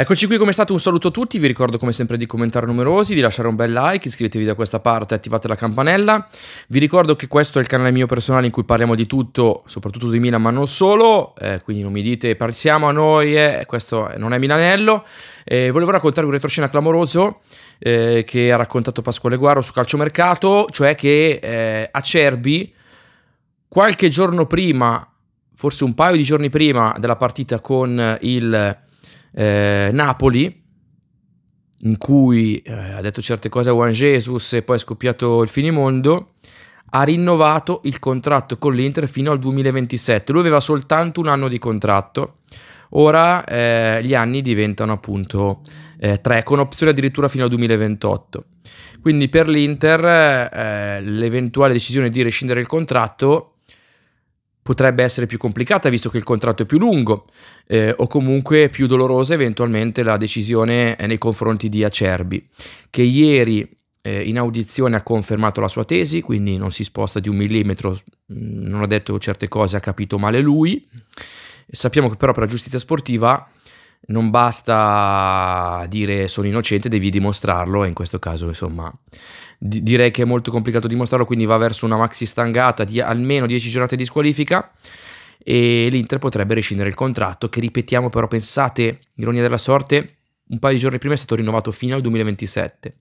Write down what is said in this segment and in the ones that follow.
Eccoci qui come è stato un saluto a tutti, vi ricordo come sempre di commentare numerosi, di lasciare un bel like, iscrivetevi da questa parte, attivate la campanella, vi ricordo che questo è il canale mio personale in cui parliamo di tutto, soprattutto di Milan ma non solo, eh, quindi non mi dite parliamo a noi, eh, questo non è Milanello, eh, volevo raccontarvi un retroscena clamoroso eh, che ha raccontato Pasquale Guaro su Calciomercato, cioè che eh, Acerbi qualche giorno prima, forse un paio di giorni prima della partita con il eh, Napoli, in cui eh, ha detto certe cose a Juan Jesus e poi è scoppiato il finimondo, ha rinnovato il contratto con l'Inter fino al 2027. Lui aveva soltanto un anno di contratto, ora eh, gli anni diventano appunto eh, tre, con opzione addirittura fino al 2028. Quindi per l'Inter eh, eh, l'eventuale decisione di rescindere il contratto potrebbe essere più complicata visto che il contratto è più lungo eh, o comunque più dolorosa eventualmente la decisione eh, nei confronti di Acerbi che ieri eh, in audizione ha confermato la sua tesi quindi non si sposta di un millimetro mm, non ha detto certe cose ha capito male lui sappiamo che però per la giustizia sportiva non basta dire sono innocente, devi dimostrarlo e in questo caso insomma di- direi che è molto complicato dimostrarlo, quindi va verso una maxi stangata di almeno 10 giornate di squalifica e l'Inter potrebbe rescindere il contratto che ripetiamo però pensate, ironia della sorte, un paio di giorni prima è stato rinnovato fino al 2027.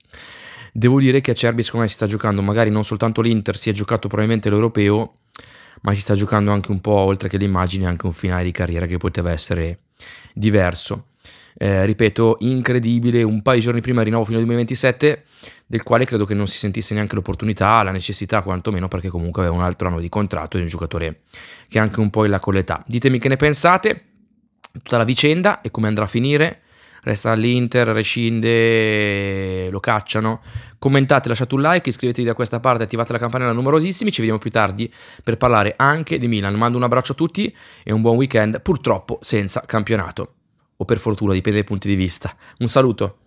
Devo dire che a Cerbi secondo me si sta giocando magari non soltanto l'Inter, si è giocato probabilmente l'Europeo, ma si sta giocando anche un po' oltre che l'immagine, anche un finale di carriera che poteva essere diverso. Eh, ripeto, incredibile, un paio di giorni prima rinnovo fino al 2027, del quale credo che non si sentisse neanche l'opportunità, la necessità quantomeno, perché comunque aveva un altro anno di contratto e un giocatore che è anche un po' in là con l'età. Ditemi che ne pensate, tutta la vicenda e come andrà a finire resta all'Inter, rescinde, lo cacciano. Commentate, lasciate un like, iscrivetevi da questa parte, attivate la campanella numerosissimi, ci vediamo più tardi per parlare anche di Milan. Mando un abbraccio a tutti e un buon weekend, purtroppo senza campionato. O per fortuna, dipende dai punti di vista. Un saluto.